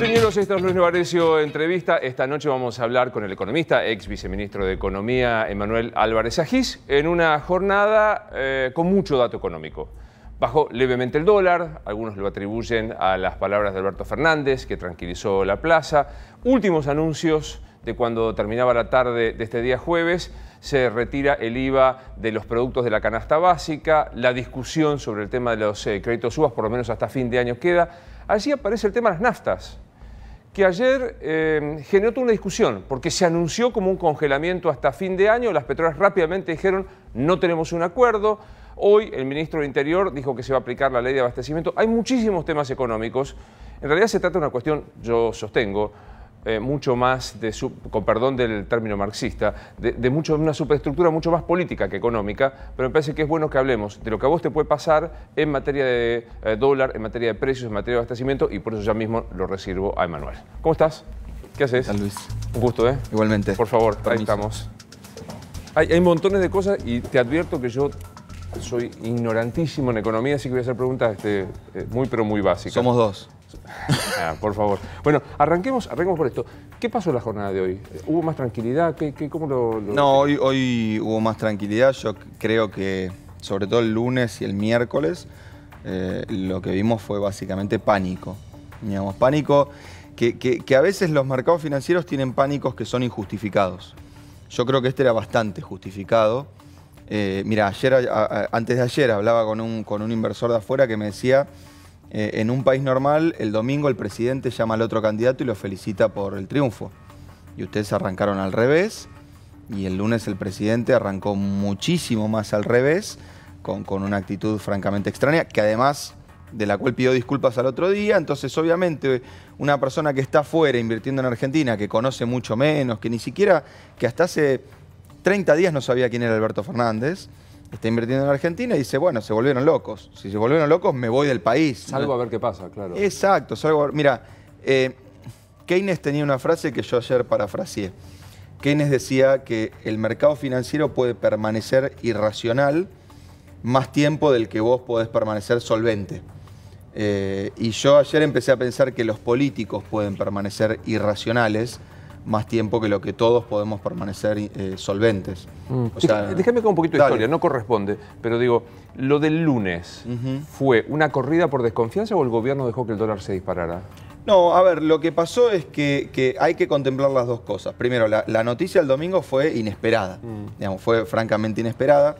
Señoros, y es Luis Novarecio Entrevista. Esta noche vamos a hablar con el economista, ex viceministro de Economía, Emanuel Álvarez Ajís, en una jornada eh, con mucho dato económico. Bajó levemente el dólar, algunos lo atribuyen a las palabras de Alberto Fernández, que tranquilizó la plaza. Últimos anuncios de cuando terminaba la tarde de este día jueves, se retira el IVA de los productos de la canasta básica, la discusión sobre el tema de los eh, créditos UBAS, por lo menos hasta fin de año queda. Allí aparece el tema de las naftas que ayer eh, generó toda una discusión, porque se anunció como un congelamiento hasta fin de año, las petroleras rápidamente dijeron no tenemos un acuerdo, hoy el ministro del Interior dijo que se va a aplicar la ley de abastecimiento, hay muchísimos temas económicos, en realidad se trata de una cuestión, yo sostengo, eh, mucho más, de con perdón del término marxista, de, mucho, una superestructura mucho más política que económica, pero me parece que es bueno que hablemos de lo que a vos te puede pasar en materia de eh, dólar, en materia de precios, en materia de abastecimiento, y por eso ya mismo lo reservo a Emanuel. ¿Cómo estás? ¿Qué haces? Luis. Un gusto, ¿eh? Igualmente. Por favor, ahí estamos. Hay, montones de cosas y te advierto que yo soy ignorantísimo en economía, así que voy a hacer preguntas este, eh, muy, pero muy básicas. Somos dos. Ah, por favor. Bueno, arranquemos, arranquemos por esto. ¿Qué pasó en la jornada de hoy? ¿Hubo más tranquilidad? cómo lo, No, hoy, hubo más tranquilidad. Yo creo que, sobre todo el lunes y el miércoles, eh, lo que vimos fue básicamente pánico. Digamos, pánico que, a veces los mercados financieros tienen pánicos que son injustificados. Yo creo que este era bastante justificado. Eh, mira, ayer, antes de ayer hablaba con con un inversor de afuera que me decía eh, en un país normal, el domingo el presidente llama al otro candidato y lo felicita por el triunfo. Y ustedes arrancaron al revés, y el lunes el presidente arrancó muchísimo más al revés, con, con una actitud francamente extraña, que además de la cual pidió disculpas al otro día. Entonces, obviamente, una persona que está afuera invirtiendo en Argentina, que conoce mucho menos, que ni siquiera, que hasta hace 30 días no sabía quién era Alberto Fernández, está invirtiendo en Argentina y dice, bueno, se volvieron locos. Si se volvieron locos, me voy del país. Salgo a ver qué pasa, claro. Exacto, salgo a ver. Mira, eh, Keynes tenía una frase que yo ayer parafraseé. Keynes decía que el mercado financiero puede permanecer irracional más tiempo del que vos podés permanecer solvente. Eh, y yo ayer empecé a pensar que los políticos pueden permanecer irracionales más tiempo que lo que todos podemos permanecer eh, solventes. Mm. Déjame con un poquito de historia, no corresponde, pero digo, lo del lunes, ¿fue una corrida por desconfianza o el gobierno dejó que el dólar se disparara? No, a ver, lo que pasó es que, hay que contemplar las dos cosas. Primero, la, noticia del domingo fue inesperada, mm. digamos, fue francamente inesperada.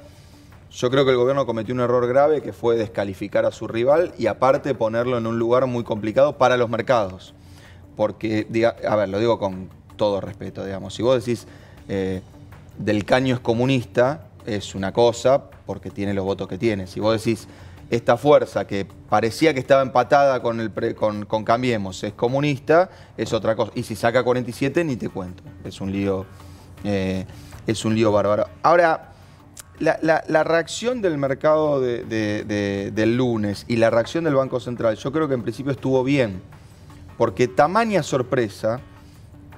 Yo creo que el gobierno cometió un error grave que fue descalificar a su rival y aparte ponerlo en un lugar muy complicado para los mercados. Porque, a ver, lo digo con, todo respeto, digamos. Si vos decís eh, del caño es comunista, es una cosa porque tiene los votos que tiene. Si vos decís esta fuerza que parecía que estaba empatada con, el con, Cambiemos es comunista, es otra cosa. Y si saca 47, ni te cuento. Es un lío, eh, es un lío bárbaro. Ahora, la, reacción del mercado del lunes y la reacción del Banco Central, yo creo que en principio estuvo bien, porque tamaña sorpresa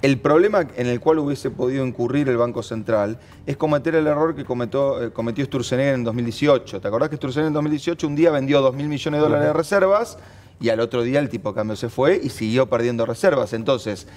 el problema en el cual hubiese podido incurrir el Banco Central es cometer el error que eh, cometió, eh, Sturzenegger en 2018. ¿Te acordás que Sturzenegger en 2018 un día vendió mil millones de dólares de reservas y al otro día el tipo de cambio se fue y siguió perdiendo reservas? Entonces,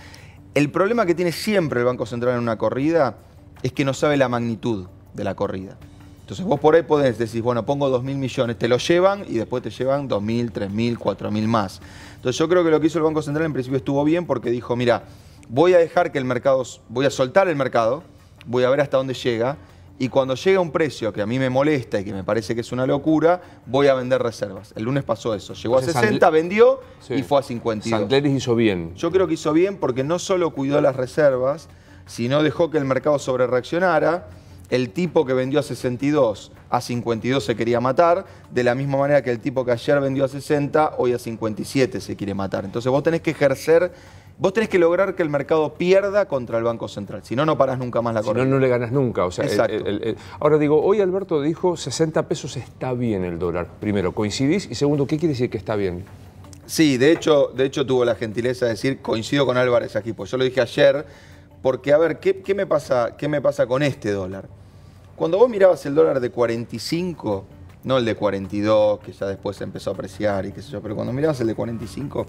el problema que tiene siempre el Banco Central en una corrida es que no sabe la magnitud de la corrida. Entonces vos por ahí podés decir, bueno, pongo mil millones, te lo llevan y después te llevan mil, mil, 3.000, mil más. Entonces yo creo que lo que hizo el Banco Central en principio estuvo bien porque dijo, mira, voy a dejar que el mercado, voy a soltar el mercado, voy a ver hasta dónde llega, y cuando llega un precio que a mí me molesta y que me parece que es una locura, voy a vender reservas. El lunes pasó eso. Llegó a 60, vendió y fue a 52. Santleris hizo bien. Yo creo que hizo bien porque no solo cuidó las reservas, sino dejó que el mercado sobre reaccionara. El tipo que vendió a 62 a 52 se quería matar, de la misma manera que el tipo que ayer vendió a 60, hoy a 57 se quiere matar. Entonces vos tenés que ejercer Vos tenés que lograr que el mercado pierda contra el Banco Central, si no, no paras nunca más la corrida. Si no, no le ganas nunca. O sea, ahora digo, hoy Alberto dijo 60 pesos está bien el dólar. Primero, ¿coincidís? Y segundo, ¿qué quiere decir que está bien? Sí, de hecho, de hecho tuvo la gentileza de decir, coincido con Álvarez aquí, pues yo lo dije ayer, porque a ver, ¿qué, qué me, pasa, qué me pasa con este dólar? Cuando vos mirabas el dólar de 45, no el de 42, que ya después se empezó a apreciar y qué sé yo, pero cuando mirabas el de 45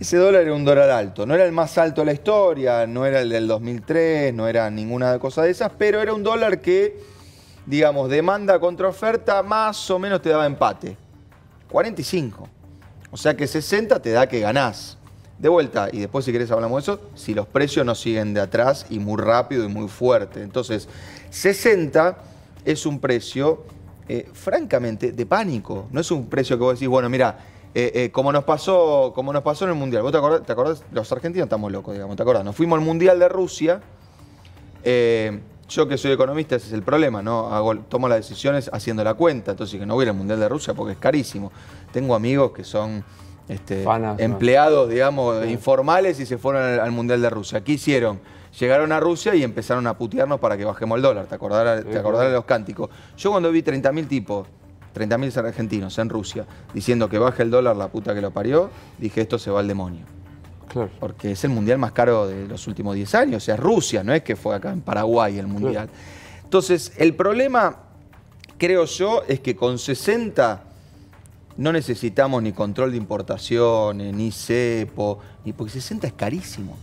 ese dólar era un dólar alto. No era el más alto de la historia, no era el del 2003, no era ninguna cosa de esas, pero era un dólar que, digamos, demanda contra oferta más o menos te daba empate. 45. O sea que 60 te da que ganás. De vuelta, y después si querés hablamos de eso, si los precios no siguen de atrás y muy rápido y muy fuerte. Entonces, 60 es un precio, eh, francamente, de pánico. No es un precio que vos decís, bueno, mira, eh, eh, como, nos pasó, como nos pasó en el Mundial. ¿Vos te acordás, te acordás? Los argentinos estamos locos, digamos, ¿te acordás? Nos fuimos al Mundial de Rusia. Eh, yo que soy economista, ese es el problema, ¿no? Hago, tomo las decisiones haciendo la cuenta. Entonces, que no voy al Mundial de Rusia porque es carísimo. Tengo amigos que son este, empleados, digamos, informales y se fueron al, Mundial de Rusia. ¿Qué hicieron? Llegaron a Rusia y empezaron a putearnos para que bajemos el dólar. ¿Te acordarás, de los cánticos? Yo cuando vi 30.000 tipos 30.000 argentinos en Rusia diciendo que baje el dólar la puta que lo parió, dije esto se va al demonio. Porque es el mundial más caro de los últimos 10 años, o sea, Rusia, no es que fue acá en Paraguay el mundial. Entonces, el problema, creo yo, es que con 60 no necesitamos ni control de importaciones, ni cepo, porque 60 es carísimo.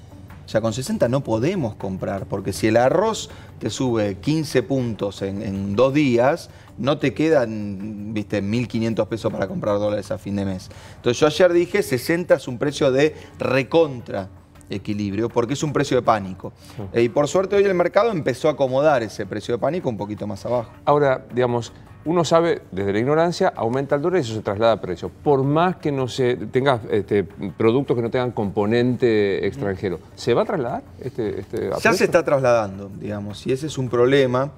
O sea, con 60 no podemos comprar, porque si el arroz te sube 15 puntos en, dos días, no te quedan, viste, 1.500 pesos para comprar dólares a fin de mes. Entonces yo ayer dije, 60 es un precio de recontra equilibrio, porque es un precio de pánico. Eh, y por suerte hoy el mercado empezó a acomodar ese precio de pánico un poquito más abajo. Ahora, digamos, uno sabe, desde la ignorancia, aumenta el dólar y eso se traslada a precios. Por más que no se tenga este, productos que no tengan componente extranjero, ¿se va a trasladar este, este Ya se está trasladando, digamos, y ese es un problema.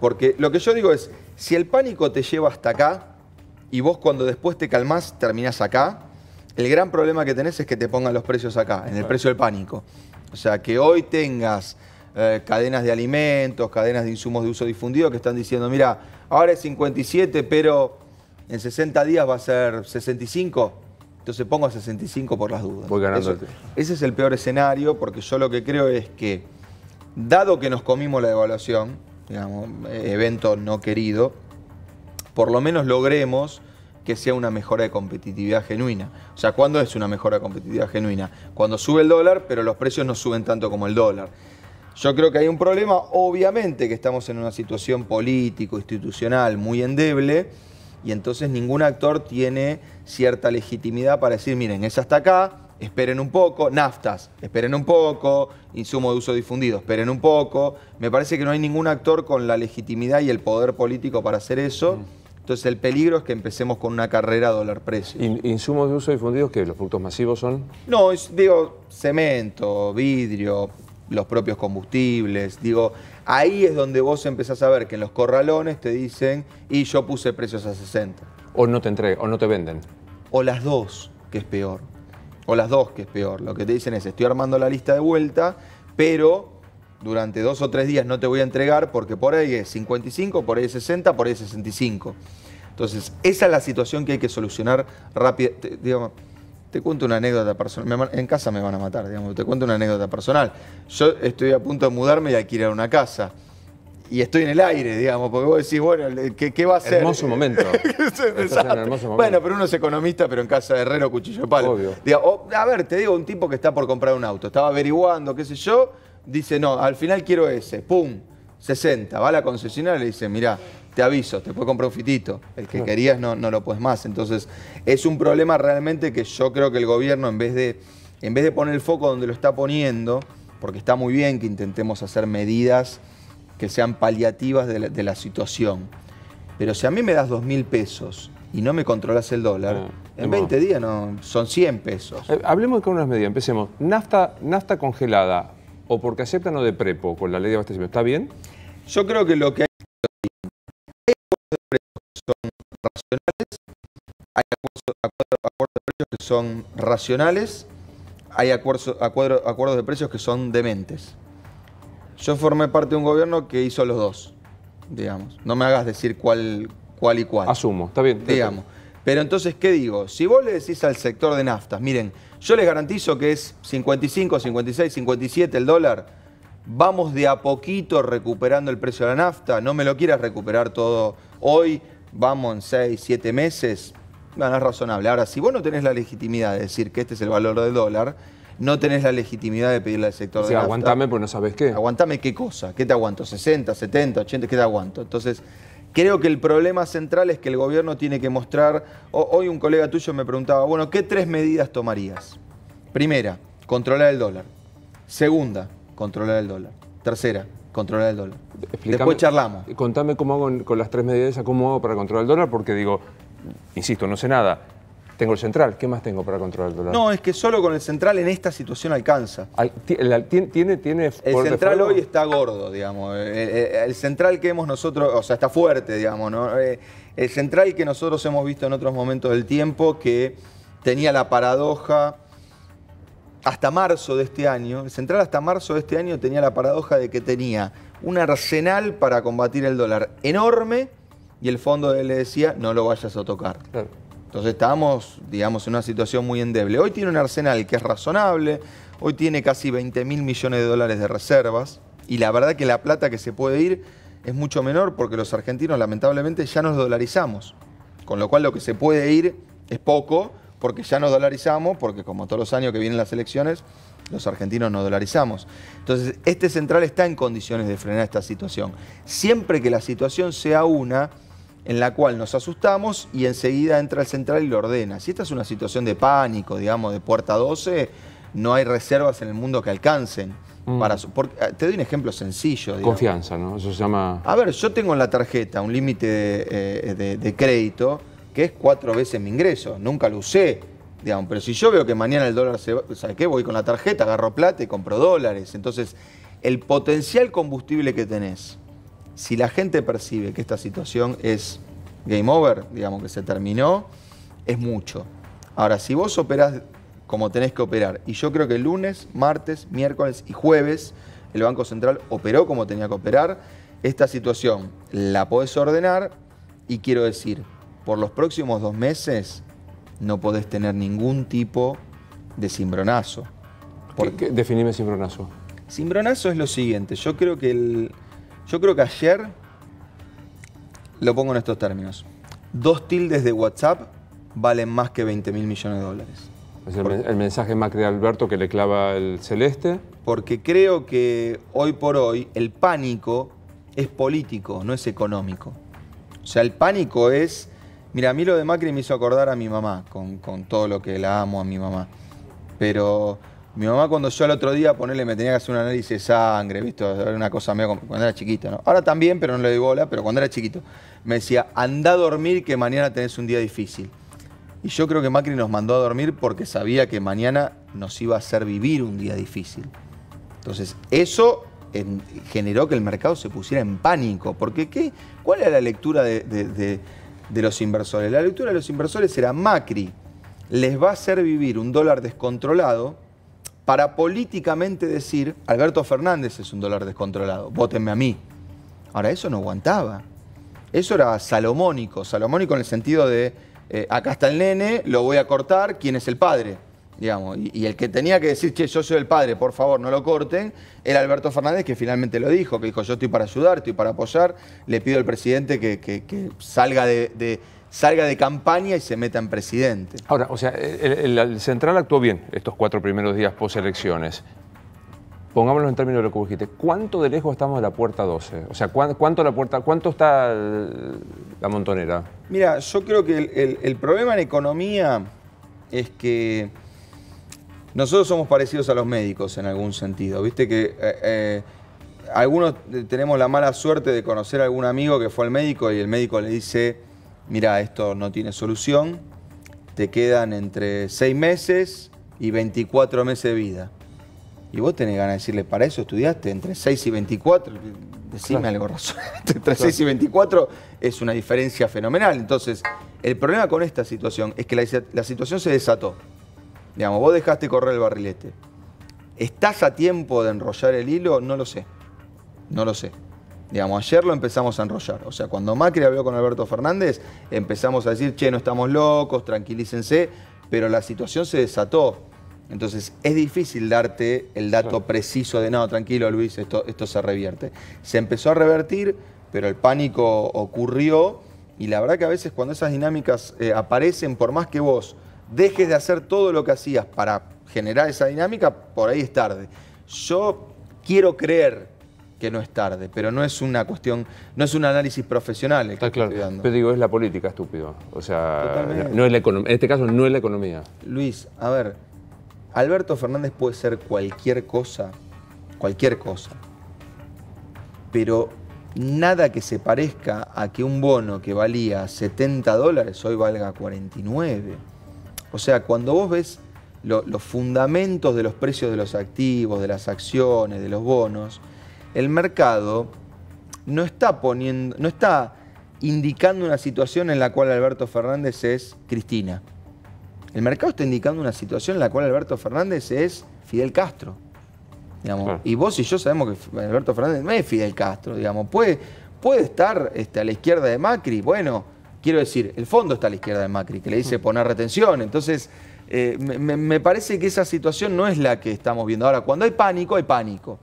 Porque lo que yo digo es, si el pánico te lleva hasta acá y vos cuando después te calmás terminás acá, el gran problema que tenés es que te pongan los precios acá, en el precio del pánico. O sea, que hoy tengas eh, cadenas de alimentos, cadenas de insumos de uso difundido que están diciendo, mira, ahora es 57, pero en 60 días va a ser 65. Entonces pongo a 65 por las dudas. ese es el peor escenario porque yo lo que creo es que, dado que nos comimos la devaluación, digamos, eh, evento no querido, por lo menos logremos que sea una mejora de competitividad genuina. O sea, ¿cuándo es una mejora de competitividad genuina? Cuando sube el dólar, pero los precios no suben tanto como el dólar. Yo creo que hay un problema, obviamente que estamos en una situación político, institucional muy endeble, y entonces ningún actor tiene cierta legitimidad para decir, miren, esa hasta acá, esperen un poco, naftas, esperen un poco, insumo de uso difundido, esperen un poco. Me parece que no hay ningún actor con la legitimidad y el poder político para hacer eso. Mm. Entonces el peligro es que empecemos con una carrera a dólar precio. ¿Insumos de uso difundidos que los productos masivos son? No, es, digo, cemento, vidrio, los propios combustibles. Digo, ahí es donde vos empezás a ver que en los corralones te dicen, y yo puse precios a 60. O no te entregan, o no te venden. O las dos, que es peor. O las dos, que es peor. Lo que te dicen es, estoy armando la lista de vuelta, pero durante dos o tres días no te voy a entregar porque por ahí es 55, por ahí es 60, por ahí es 65. Entonces, esa es la situación que hay que solucionar rápido. Te cuento una anécdota personal. en casa me van a matar, digamos. Te cuento una anécdota personal. Yo estoy a punto de mudarme y adquirir una casa. Y estoy en el aire, digamos, porque vos decís, bueno, ¿qué, va a ser? Hermoso momento. momento. Bueno, pero uno es economista, pero en casa de Herrero, cuchillo de palo. Obvio. a ver, te digo, un tipo que está por comprar un auto, estaba averiguando, qué sé yo, dice, no, al final quiero ese, pum, 60. Va a la concesionaria y le dice, mirá, te aviso, te puedo comprar un fitito. El que querías no, no lo puedes más. Entonces, es un problema realmente que yo creo que el gobierno, en vez de, en vez de poner el foco donde lo está poniendo, porque está muy bien que intentemos hacer medidas que sean paliativas de la, situación. Pero si a mí me das dos mil pesos y no me controlas el dólar, ah, en 20 días son 100 pesos. Eh, hablemos con unas medidas, empecemos. Nafta, nafta congelada, o porque aceptan o de prepo con la ley de abastecimiento, ¿está bien? Yo creo que lo que de precios que son racionales, hay acuerdos, de precios que son racionales, hay acuerdos, de precios que son dementes. Yo formé parte de un gobierno que hizo los dos, digamos. No me hagas decir cuál, cuál y cuál. Asumo, está bien. Bien. Pero entonces, ¿qué digo? Si vos le decís al sector de naftas, miren, yo les garantizo que es 55, 56, 57 el dólar, vamos de a poquito recuperando el precio de la nafta, no me lo quieras recuperar todo Hoy vamos en 6, 7 meses, bueno, es razonable. Ahora, si vos no tenés la legitimidad de decir que este es el valor del dólar, no tenés la legitimidad de pedirle al sector o aguantame porque no sabés qué. Aguantame qué cosa, qué te aguanto, 60, 70, 80, qué te aguanto. Entonces, creo que el problema central es que el gobierno tiene que mostrar, hoy un colega tuyo me preguntaba, bueno, ¿qué tres medidas tomarías? Primera, controlar el dólar. Segunda, controlar el dólar. Tercera, controlar el dólar. Después charlamos. Eh, contame cómo hago con las tres medidas cómo hago para controlar el dólar, porque digo, insisto, no sé nada. Tengo el central, ¿qué más tengo para controlar el dólar? No, es que solo con el central en esta situación alcanza. ¿Tiene, tiene, el central hoy está gordo, digamos. El, eh, eh, el, central que hemos nosotros, o sea, está fuerte, digamos. ¿no? El central que nosotros hemos visto en otros momentos del tiempo que tenía la paradoja hasta marzo de este año, el central hasta marzo de este año tenía la paradoja de que tenía un arsenal para combatir el dólar enorme y el fondo le decía no lo vayas a tocar. Entonces estábamos, digamos, en una situación muy endeble. Hoy tiene un arsenal que es razonable, hoy tiene casi 20 mil millones de dólares de reservas y la verdad que la plata que se puede ir es mucho menor porque los argentinos lamentablemente ya nos dolarizamos, con lo cual lo que se puede ir es poco porque ya nos dolarizamos, porque como todos los años que vienen las elecciones, los argentinos nos dolarizamos. Entonces, este central está en condiciones de frenar esta situación. Siempre que la situación sea una en la cual nos asustamos y enseguida entra el central y lo ordena. Si esta es una situación de pánico, digamos, de puerta 12, no hay reservas en el mundo que alcancen. Mm. Para, eh, te doy un ejemplo sencillo. Confianza, ¿no? Eso se llama... A ver, yo tengo en la tarjeta un límite eh, de crédito que es cuatro veces mi ingreso. Nunca lo usé, digamos, pero si yo veo que mañana el dólar se va, ¿sabes qué? Voy con la tarjeta, agarro plata y compro dólares. Entonces, el potencial combustible que tenés, si la gente percibe que esta situación es game over, digamos que se terminó, es mucho. Ahora, si vos operás como tenés que operar, y yo creo que el lunes, martes, miércoles y jueves, el Banco Central operó como tenía que operar, esta situación la podés ordenar y quiero decir, por los próximos dos meses no podés tener ningún tipo de cimbronazo. ¿Por ¿Qué, definirme definime cimbronazo. Cimbronazo es lo siguiente. Yo creo que el, yo creo que ayer lo pongo en estos términos. Dos tildes de WhatsApp valen más que 20 mil millones de dólares. el, mensaje Macri Alberto que le clava el celeste. Porque creo que hoy por hoy el pánico es político, no es económico. O sea, el pánico es Mira, a mí lo de Macri me hizo acordar a mi mamá, con, todo lo que la amo a mi mamá. Pero mi mamá cuando yo al otro día, ponerle, me tenía que hacer un análisis de sangre, ¿visto? Era una cosa mía cuando era chiquito, ¿no? Ahora también, pero no le doy bola, pero cuando era chiquito. Me decía, anda a dormir que mañana tenés un día difícil. Y yo creo que Macri nos mandó a dormir porque sabía que mañana nos iba a hacer vivir un día difícil. Entonces, eso generó que el mercado se pusiera en pánico. Porque, ¿qué? ¿cuál era la lectura de de los inversores. La lectura de los inversores era Macri les va a hacer vivir un dólar descontrolado para políticamente decir, Alberto Fernández es un dólar descontrolado, votenme a mí. Ahora, eso no aguantaba. Eso era salomónico, salomónico en el sentido de, eh, acá está el nene, lo voy a cortar, ¿quién es el padre? Y, el que tenía que decir, che, yo soy el padre, por favor, no lo corten, era Alberto Fernández, que finalmente lo dijo, que dijo, yo estoy para ayudar, estoy para apoyar, le pido al presidente que, salga de, salga de campaña y se meta en presidente. Ahora, o sea, el, central actuó bien estos cuatro primeros días post-elecciones pongámoslo en términos de lo que ¿cuánto de lejos estamos de la puerta 12? O sea, ¿cuánto, la puerta, cuánto está la montonera? Mira, yo creo que el problema en economía es que nosotros somos parecidos a los médicos en algún sentido. Viste que eh, eh, algunos eh, tenemos la mala suerte de conocer a algún amigo que fue al médico y el médico le dice, mira, esto no tiene solución, te quedan entre 6 meses y 24 meses de vida. Y vos tenés ganas de decirle, para eso estudiaste entre 6 y 24, decime algo razonable. Entre 6 y 24 es una diferencia fenomenal. Entonces, el problema con esta situación es que la situación se desató. Digamos, vos dejaste correr el barrilete. ¿Estás a tiempo de enrollar el hilo? No lo sé. No lo sé. Digamos, ayer lo empezamos a enrollar. O sea, cuando Macri habló con Alberto Fernández, empezamos a decir, che, no estamos locos, tranquilícense, pero la situación se desató. Entonces, es difícil darte el dato preciso de, no, tranquilo Luis, esto, esto se revierte. Se empezó a revertir, pero el pánico ocurrió y la verdad que a veces cuando esas dinámicas eh, aparecen, por más que vos dejes de hacer todo lo que hacías para generar esa dinámica, por ahí es tarde. Yo quiero creer que no es tarde, pero no es una cuestión, no es un análisis profesional Te Está claro. pero digo, es la política, estúpido. O sea, no es la economía. En este caso no es la economía. Luis, a ver, Alberto Fernández puede ser cualquier cosa, cualquier cosa. Pero nada que se parezca a que un bono que valía 70 dólares hoy valga 49. O sea, cuando vos ves los fundamentos de los precios de los activos, de las acciones, de los bonos, el mercado no está poniendo, no está indicando una situación en la cual Alberto Fernández es Cristina. El mercado está indicando una situación en la cual Alberto Fernández es Fidel Castro. Y vos y yo sabemos que Alberto Fernández no es Fidel Castro, digamos. Puede, puede estar este, a la izquierda de Macri, bueno, Quiero decir, el fondo está a la izquierda de Macri, que le dice poner retención. Entonces, eh, me, parece que esa situación no es la que estamos viendo. Ahora, cuando hay pánico, hay pánico.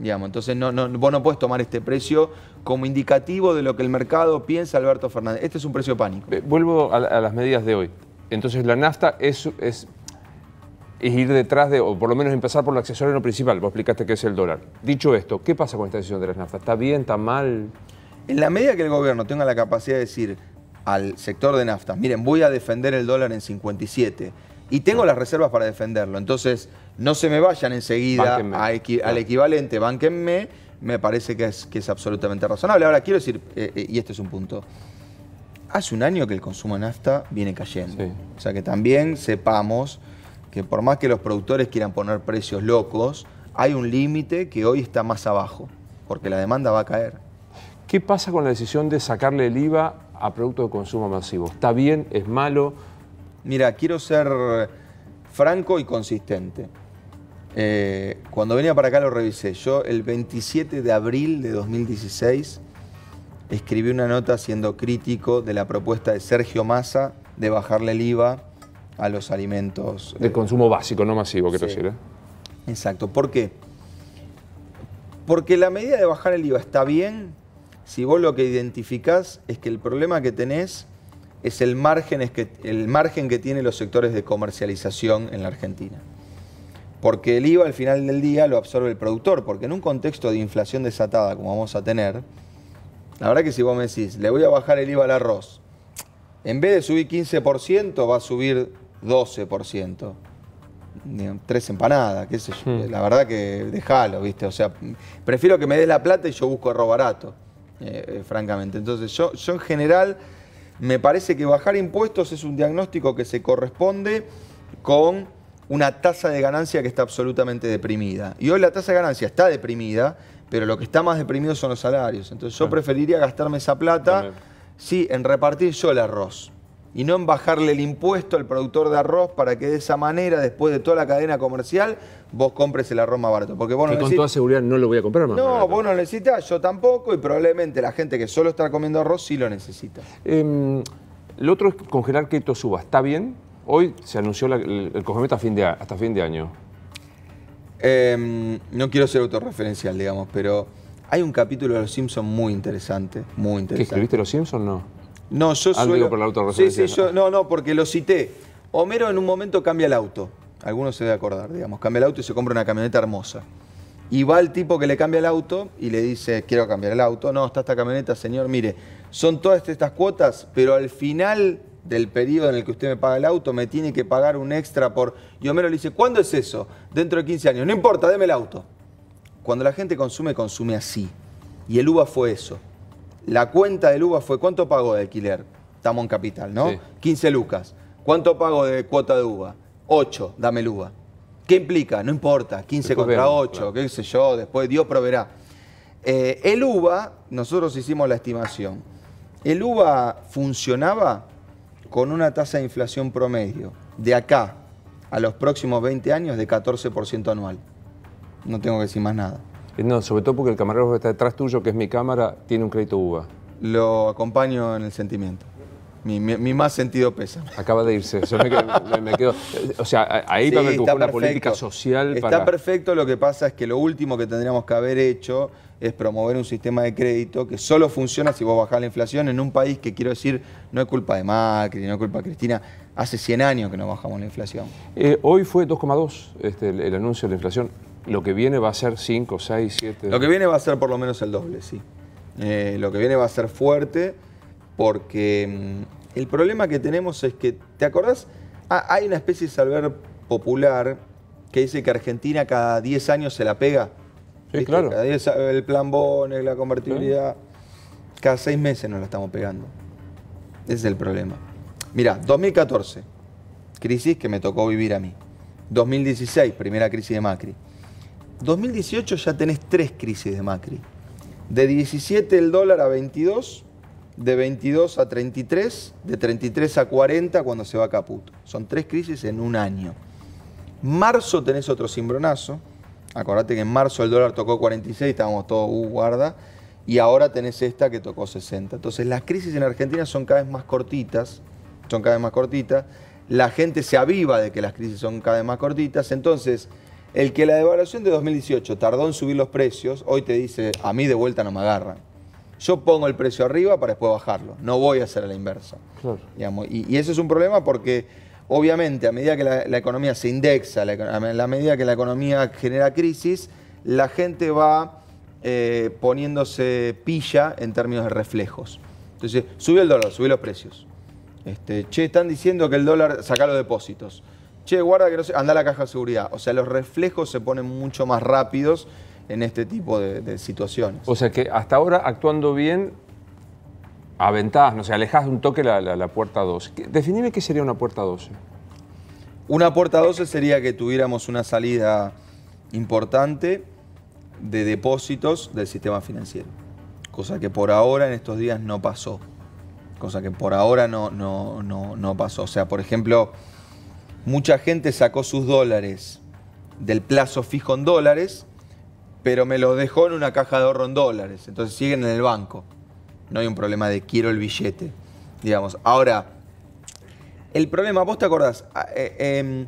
Digamos. Entonces, no, no, vos no puedes tomar este precio como indicativo de lo que el mercado piensa Alberto Fernández. Este es un precio pánico. vuelvo a, las medidas de hoy. Entonces, la nafta es, es, ir detrás de, o por lo menos empezar por el accesorio principal. Vos explicaste que es el dólar. Dicho esto, ¿qué pasa con esta decisión de las NAFTA? ¿Está bien? ¿Está mal? En la medida que el gobierno tenga la capacidad de decir, al sector de nafta, miren, voy a defender el dólar en 57 y tengo las reservas para defenderlo, entonces no se me vayan enseguida al equivalente, banquenme, me parece que es, que es absolutamente razonable. Ahora, quiero decir, eh, eh, y este es un punto, hace un año que el consumo de nafta viene cayendo, o sea que también sepamos que por más que los productores quieran poner precios locos, hay un límite que hoy está más abajo, porque la demanda va a caer. ¿Qué pasa con la decisión de sacarle el IVA a productos de consumo masivo. ¿Está bien? ¿Es malo? Mira, quiero ser franco y consistente. Eh, cuando venía para acá lo revisé. Yo el 27 de abril de 2016 escribí una nota siendo crítico de la propuesta de Sergio Massa de bajarle el IVA a los alimentos. De eh, consumo básico, no masivo, quiero decir. ¿eh? Exacto. ¿Por qué? Porque la medida de bajar el IVA está bien si vos lo que identificás es que el problema que tenés es el margen, que, el margen que tienen los sectores de comercialización en la Argentina. Porque el IVA al final del día lo absorbe el productor, porque en un contexto de inflación desatada como vamos a tener, la verdad que si vos me decís, le voy a bajar el IVA al arroz, en vez de subir 15% va a subir 12%. Tres empanadas, qué sé yo. Hmm. La verdad que déjalo, ¿viste? O sea, prefiero que me des la plata y yo busco arroz barato. Eh, francamente. Entonces yo, yo en general me parece que bajar impuestos es un diagnóstico que se corresponde con una tasa de ganancia que está absolutamente deprimida. Y hoy la tasa de ganancia está deprimida, pero lo que está más deprimido son los salarios. Entonces yo preferiría gastarme esa plata, sí, en repartir yo el arroz y no en bajarle el impuesto al productor de arroz para que de esa manera, después de toda la cadena comercial, vos compres el arroz más barato. Porque vos no con toda seguridad no lo voy a comprar más No, vos no lo necesitas, yo tampoco, y probablemente la gente que solo está comiendo arroz sí lo necesita. Em, lo otro es congelar que esto suba. ¿Está bien? Hoy se anunció el, congelamiento hasta, hasta fin de, año. Em, no quiero ser autorreferencial, digamos, pero hay un capítulo de Los Simpsons muy interesante, muy interesante. escribiste Los Simpsons no? No, yo suelo... Sí, sí, yo, no, no, porque lo cité. Homero en un momento cambia el auto. Algunos se debe acordar, digamos. Cambia el auto y se compra una camioneta hermosa. Y va el tipo que le cambia el auto y le dice, quiero cambiar el auto. No, está esta camioneta, señor, mire, son todas estas cuotas, pero al final del periodo en el que usted me paga el auto, me tiene que pagar un extra por... Y Homero le dice, ¿cuándo es eso? Dentro de 15 años. No importa, deme el auto. Cuando la gente consume, consume así. Y el UBA fue eso. La cuenta del UBA fue, ¿cuánto pagó de alquiler? Estamos en capital, ¿no? 15 lucas. ¿Cuánto pago de cuota de UBA? 8, dame el UBA. ¿Qué implica? No importa, 15 contra 8, qué sé yo, después Dios proveerá. Eh, el UBA, nosotros hicimos la estimación. El UBA funcionaba con una tasa de inflación promedio de acá a los próximos 20 años de 14% anual. No tengo que decir más nada. Eh, no, sobre todo porque el camarero que está detrás tuyo, que es mi cámara, tiene un crédito UBA. Lo acompaño en el sentimiento. Mi, más sentido pesa. Acaba de irse. o sea, ahí también buscó una política social está para... Está perfecto, lo que pasa es que lo último que tendríamos que haber hecho es promover un sistema de crédito que solo funciona si vos bajás la inflación en un país que, quiero decir, no es culpa de Macri, no es culpa de Cristina, hace 100 años que no bajamos la inflación. Eh, hoy fue 2,2 este, el anuncio de la inflación lo que viene va a ser 5, 6, 7. Lo que viene va a ser por lo menos el doble, sí. Eh, lo que viene va a ser fuerte porque mm, el problema que tenemos es que, ¿te acordás? Ah, hay una especie de salver popular que dice que Argentina cada 10 años se la pega. Sí, claro. el plan Bones, la convertibilidad. Cada 6 meses nos la estamos pegando. Ese es el problema. Mira, 2014, crisis que me tocó vivir a mí. 2016, primera crisis de Macri. 2018 ya tenés tres crisis de Macri. De 17 el dólar a 22, de 22 a 33, de 33 a 40 cuando se va Caputo. Son tres crisis en un año. Marzo tenés otro cimbronazo. Acordate que en marzo el dólar tocó 46, estábamos todos, uh, guarda. Y ahora tenés esta que tocó 60. Entonces las crisis en Argentina son cada vez más cortitas, son cada vez más cortitas. La gente se aviva de que las crisis son cada vez más cortitas. Entonces el que la devaluación de 2018 tardó en subir los precios, hoy te dice, a mí de vuelta no me agarran. Yo pongo el precio arriba para después bajarlo. No voy a hacer a la inversa. y, ese es un problema porque, obviamente, a medida que la, economía se indexa, a medida que la economía genera crisis, la gente va eh, poniéndose pilla en términos de reflejos. Entonces, subió el dólar, subió los precios. Este, che, están diciendo que el dólar saca los depósitos che, guarda que anda a la caja de seguridad. O sea, los reflejos se ponen mucho más rápidos en este tipo de, situaciones. O sea que hasta ahora actuando bien, aventás, no sé, alejás de un toque la, la, puerta 12. Definime qué sería una puerta 12. Una puerta 12 sería que tuviéramos una salida importante de depósitos del sistema financiero, cosa que por ahora en estos días no pasó, cosa que por ahora no, no, no, no pasó. O sea, por ejemplo, mucha gente sacó sus dólares del plazo fijo en dólares, pero me los dejó en una caja de ahorro en dólares. Entonces siguen en el banco. No hay un problema de quiero el billete, digamos. Ahora, el problema, vos te acordás, ah, eh, em,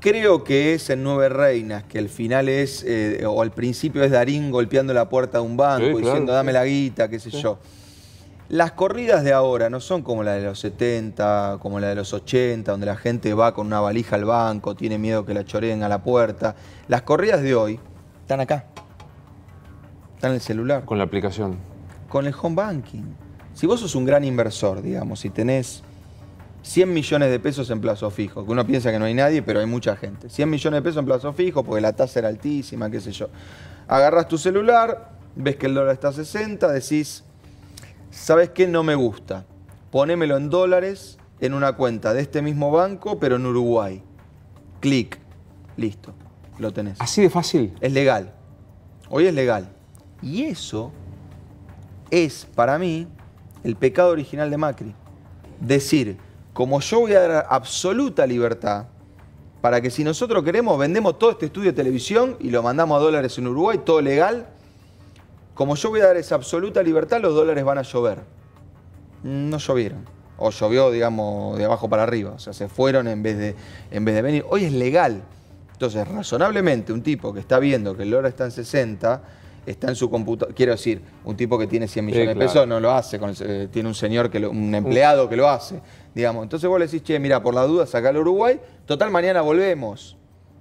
creo que es en Nueve Reinas, que al final es, eh, o al principio es Darín golpeando la puerta de un banco, diciendo dame la guita, qué sé yo. Las corridas de ahora no son como la de los 70, como la de los 80, donde la gente va con una valija al banco, tiene miedo que la choreen a la puerta. Las corridas de hoy están acá. Están en el celular. Con la aplicación. Con el home banking. Si vos sos un gran inversor, digamos, si tenés 100 millones de pesos en plazo fijo, que uno piensa que no hay nadie, pero hay mucha gente. 100 millones de pesos en plazo fijo porque la tasa era altísima, qué sé yo. Agarras tu celular, ves que el dólar está a 60, decís, ¿sabes qué? No me gusta. Ponémelo en dólares en una cuenta de este mismo banco, pero en Uruguay. Clic. Listo. Lo tenés. Así de fácil. Es legal. Hoy es legal. Y eso es, para mí, el pecado original de Macri. Decir, como yo voy a dar absoluta libertad, para que si nosotros queremos, vendemos todo este estudio de televisión y lo mandamos a dólares en Uruguay, todo legal, como yo voy a dar esa absoluta libertad, los dólares van a llover. No llovieron. O llovió, digamos, de abajo para arriba. O sea, se fueron en vez de, en vez de venir. Hoy es legal. Entonces, razonablemente, un tipo que está viendo que el dólar está en 60, está en su computadora. Quiero decir, un tipo que tiene 100 millones de pesos no lo hace. Eh, tiene un señor, que un empleado que lo hace. Digamos. Entonces vos le decís, che, mira, por la duda, saca al Uruguay. Total, mañana volvemos.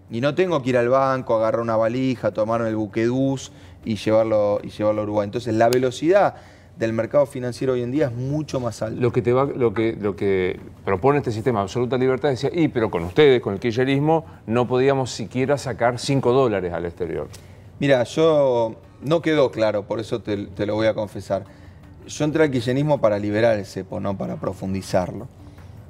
Y no tengo que ir al banco, agarrar una valija, tomar el buquedús y llevarlo, y llevarlo a Uruguay. Entonces, la velocidad del mercado financiero hoy en día es mucho más alta. Lo que, te va, lo que, lo que propone este sistema de absoluta libertad decía, y pero con ustedes, con el kirchnerismo, no podíamos siquiera sacar 5 dólares al exterior. Mira, yo no quedó claro, por eso te, lo voy a confesar. Yo entré al kirchnerismo para liberar el cepo, no para profundizarlo.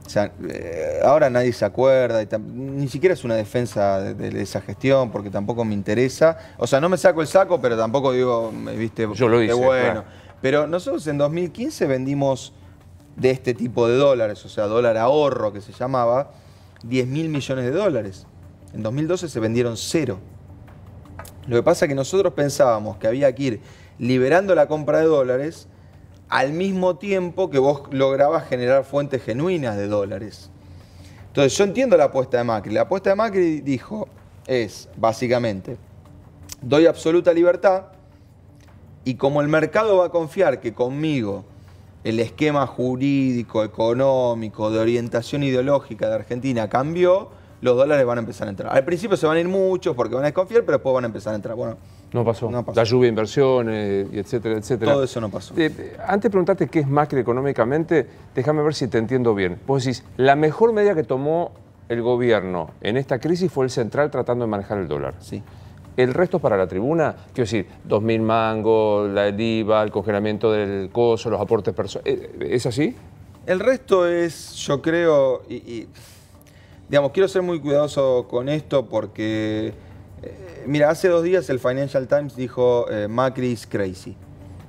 O sea, eh, ahora nadie se acuerda, ni siquiera es una defensa de, esa gestión, porque tampoco me interesa. O sea, no me saco el saco, pero tampoco digo, viste, Yo lo bueno. Pero nosotros en 2015 vendimos de este tipo de dólares, o sea, dólar ahorro que se llamaba, 10 mil millones de dólares. En 2012 se vendieron cero. Lo que pasa es que nosotros pensábamos que había que ir liberando la compra de dólares al mismo tiempo que vos lograbas generar fuentes genuinas de dólares. Entonces yo entiendo la apuesta de Macri. La apuesta de Macri dijo es, básicamente, doy absoluta libertad y como el mercado va a confiar que conmigo el esquema jurídico, económico, de orientación ideológica de Argentina cambió, los dólares van a empezar a entrar. Al principio se van a ir muchos porque van a desconfiar, pero después van a empezar a entrar. Bueno, no pasó. La lluvia, inversiones, etcétera, etcétera. Todo eso no pasó. Eh, antes de preguntarte qué es Macri económicamente, déjame ver si te entiendo bien. Vos decís, la mejor medida que tomó el gobierno en esta crisis fue el central tratando de manejar el dólar. Sí. El resto es para la tribuna, quiero decir, 2.000 mangos, la IVA, el congelamiento del coso, los aportes personales. Eh, ¿Es así? El resto es, yo creo, y, y, digamos, quiero ser muy cuidadoso con esto porque eh, mira, hace dos días el Financial Times dijo eh, Macri is crazy.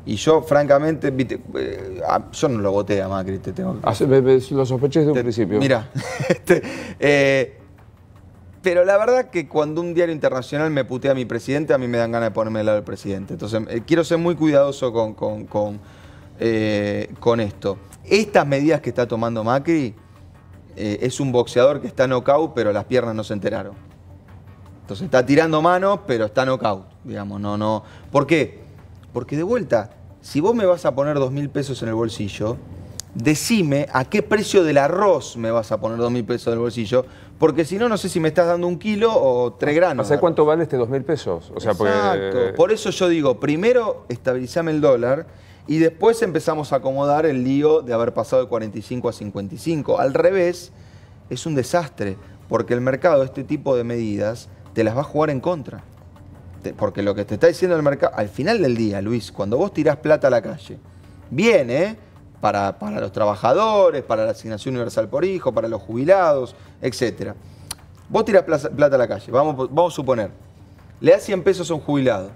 Y yo, francamente, eh, yo no lo voté a Macri, te tengo que... Ah, lo sospeché desde un principio. Mira, este, pero la verdad que cuando un diario internacional me putea a mi presidente, a mí me dan ganas de ponerme del lado del presidente. Entonces, quiero ser muy cuidadoso con, con, con, esto. Estas medidas que está tomando Macri, es un boxeador que está knockout, pero las piernas no se enteraron. Entonces está tirando mano, pero está knockout, digamos, no, no. ¿Por qué? Porque de vuelta, si vos me vas a poner dos mil pesos en el bolsillo, decime a qué precio del arroz me vas a poner dos mil pesos el bolsillo, porque si no, no sé si me estás dando un kilo o tres granos. saber cuánto vale este dos mil pesos? O sea, Exacto. Eh, Por eso yo digo, primero estabilizame el dólar y después empezamos a acomodar el lío de haber pasado de 45 a 55. Al revés, es un desastre, porque el mercado, este tipo de medidas, te las va a jugar en contra. Porque lo que te está diciendo el mercado, al final del día, Luis, cuando vos tirás plata a la calle, viene para, para los trabajadores, para la asignación universal por hijo, para los jubilados, etc. Vos tirás plata a la calle, vamos, vamos a suponer, le das 100 pesos a un jubilado.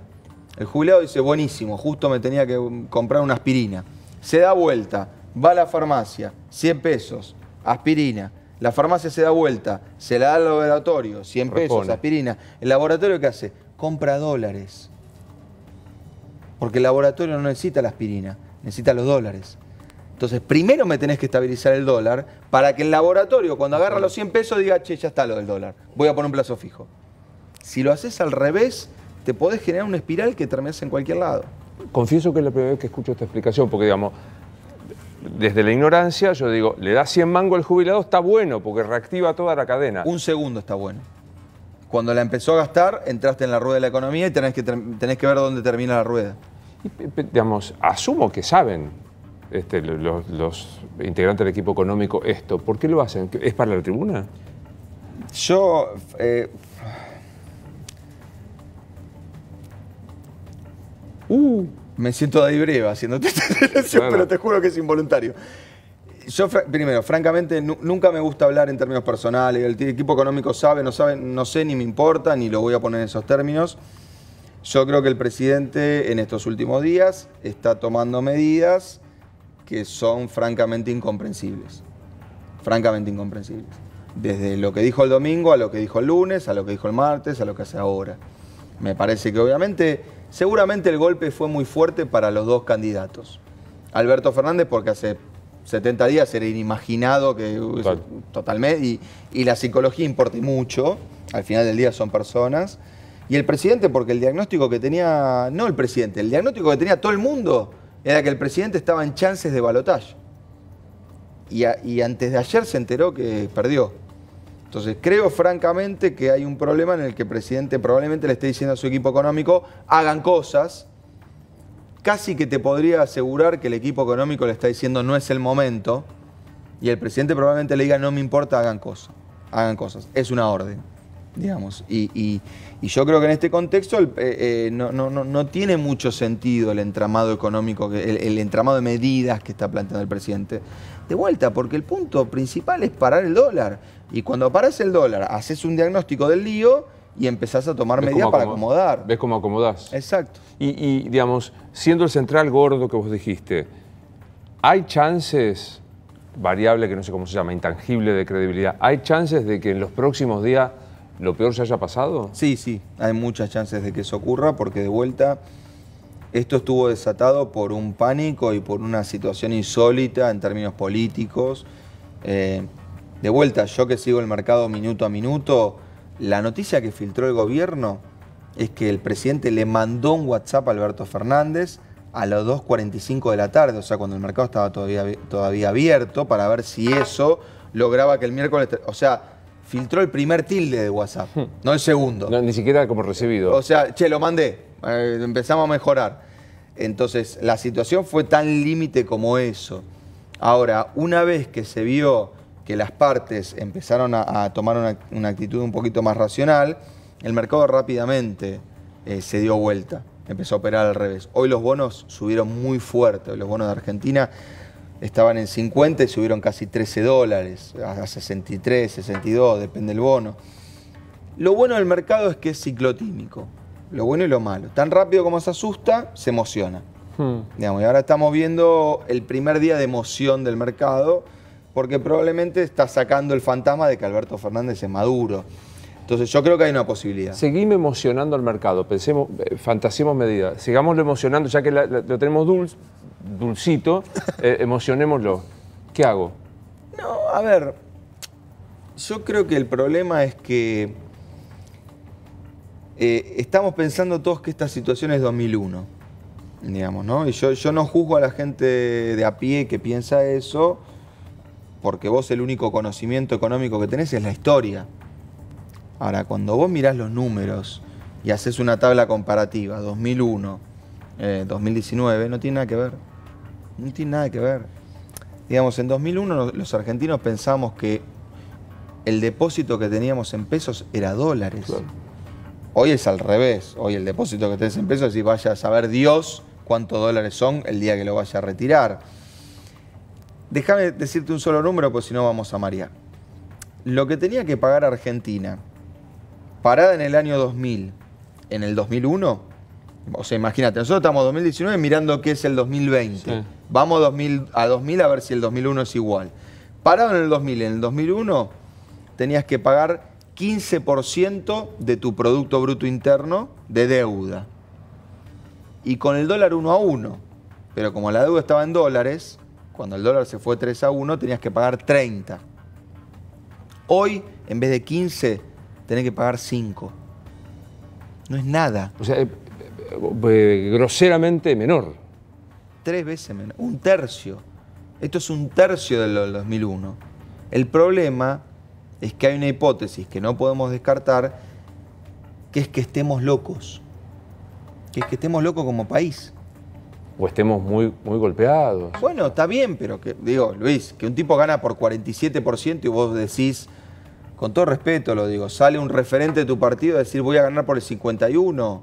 El jubilado dice, buenísimo, justo me tenía que comprar una aspirina. Se da vuelta, va a la farmacia, 100 pesos, aspirina, la farmacia se da vuelta, se la da al laboratorio, 100 pesos, aspirina. ¿El laboratorio qué hace? Compra dólares. Porque el laboratorio no necesita la aspirina, necesita los dólares. Entonces, primero me tenés que estabilizar el dólar para que el laboratorio, cuando agarra los 100 pesos, diga, che, ya está lo del dólar, voy a poner un plazo fijo. Si lo haces al revés, te podés generar una espiral que terminás en cualquier lado. Confieso que es la primera vez que escucho esta explicación, porque digamos, desde la ignorancia, yo digo, le da 100 mango al jubilado, está bueno, porque reactiva toda la cadena. Un segundo está bueno. Cuando la empezó a gastar, entraste en la rueda de la economía y tenés que, tenés que ver dónde termina la rueda. Y, digamos, asumo que saben este, los, integrantes del equipo económico esto. ¿Por qué lo hacen? ¿Es para la tribuna? Yo... Eh, uh. Me siento de Breva haciéndote esta atención, pero te juro que es involuntario. Yo, primero, francamente, nunca me gusta hablar en términos personales. El equipo económico sabe, no sabe, no sé, ni me importa, ni lo voy a poner en esos términos. Yo creo que el presidente en estos últimos días está tomando medidas que son francamente incomprensibles. Francamente incomprensibles. Desde lo que dijo el domingo a lo que dijo el lunes, a lo que dijo el martes, a lo que hace ahora. Me parece que obviamente Seguramente el golpe fue muy fuerte para los dos candidatos. Alberto Fernández porque hace 70 días era inimaginado que totalmente y, la psicología importa mucho, al final del día son personas. Y el presidente porque el diagnóstico que tenía, no el presidente, el diagnóstico que tenía todo el mundo era que el presidente estaba en chances de balotaje. y antes de ayer se enteró que perdió. Entonces creo francamente que hay un problema en el que el presidente probablemente le esté diciendo a su equipo económico, hagan cosas. Casi que te podría asegurar que el equipo económico le está diciendo no es el momento y el presidente probablemente le diga no me importa, hagan cosas. Hagan cosas. Es una orden, digamos. Y, yo creo que en este contexto eh, eh, no, tiene mucho sentido el entramado económico, el entramado de medidas que está planteando el presidente. De vuelta, porque el punto principal es parar el dólar. Y cuando aparece el dólar, haces un diagnóstico del lío y empezás a tomar medidas para acomodar. ¿Ves cómo acomodás? Exacto. Y, digamos, siendo el central gordo que vos dijiste, ¿hay chances, variable que no sé cómo se llama, intangible de credibilidad, ¿hay chances de que en los próximos días lo peor se haya pasado? Sí, sí, hay muchas chances de que eso ocurra porque de vuelta esto estuvo desatado por un pánico y por una situación insólita en términos políticos. Eh, de vuelta, yo que sigo el mercado minuto a minuto, la noticia que filtró el gobierno es que el presidente le mandó un WhatsApp a Alberto Fernández a las 2.45 de la tarde, o sea, cuando el mercado estaba todavía, todavía abierto, para ver si eso lograba que el miércoles... O sea, filtró el primer tilde de WhatsApp, hmm. no el segundo. ni siquiera como recibido. O sea, che, lo mandé, eh, empezamos a mejorar. Entonces, la situación fue tan límite como eso. Ahora, una vez que se vio que las partes empezaron a, tomar una, actitud un poquito más racional, el mercado rápidamente eh, se dio vuelta, empezó a operar al revés. Hoy los bonos subieron muy fuerte, los bonos de Argentina estaban en 50 y subieron casi 13 dólares, a 63, 62, depende del bono. Lo bueno del mercado es que es ciclotímico, lo bueno y lo malo. Tan rápido como se asusta, se emociona. Hmm. Digamos, y ahora estamos viendo el primer día de emoción del mercado porque probablemente está sacando el fantasma de que Alberto Fernández es maduro. Entonces yo creo que hay una posibilidad. Seguimos emocionando al mercado, pensemos, eh, fantasemos medidas, sigámoslo emocionando, ya que lo tenemos dulce, dulcito, eh, emocionémoslo. ¿Qué hago? No, a ver, yo creo que el problema es que eh, estamos pensando todos que esta situación es 2001, digamos, ¿no? Y yo no juzgo a la gente de a pie que piensa eso, porque vos el único conocimiento económico que tenés es la historia. Ahora, cuando vos mirás los números y haces una tabla comparativa, 2001, 2019, eh, no tiene nada que ver. No tiene nada que ver. Digamos, en 2001 los argentinos pensamos que el depósito que teníamos en pesos era dólares. Hoy es al revés. Hoy el depósito que tenés en pesos y vaya a saber Dios cuántos dólares son el día que lo vaya a retirar. Déjame decirte un solo número, pues si no vamos a marear. Lo que tenía que pagar Argentina, parada en el año 2000, en el 2001, o sea, imagínate, nosotros estamos en 2019 mirando qué es el 2020. Vamos a 2000 a ver si el 2001 es igual. Parado en el 2000, en el 2001 tenías que pagar 15% de tu Producto Bruto Interno de deuda. Y con el dólar 1 a 1, pero como la deuda estaba en dólares, cuando el dólar se fue 3 a 1, tenías que pagar 30. Hoy, en vez de 15, tenés que pagar 5. No es nada. O sea, eh, eh, eh, groseramente menor. Tres veces menor. Un tercio. Esto es un tercio de lo del 2001. El problema es que hay una hipótesis que no podemos descartar, que es que estemos locos. Que es que estemos locos como país o estemos muy, muy golpeados. Bueno, está bien, pero que, digo, Luis, que un tipo gana por 47% y vos decís, con todo respeto lo digo, sale un referente de tu partido a decir voy a ganar por el 51.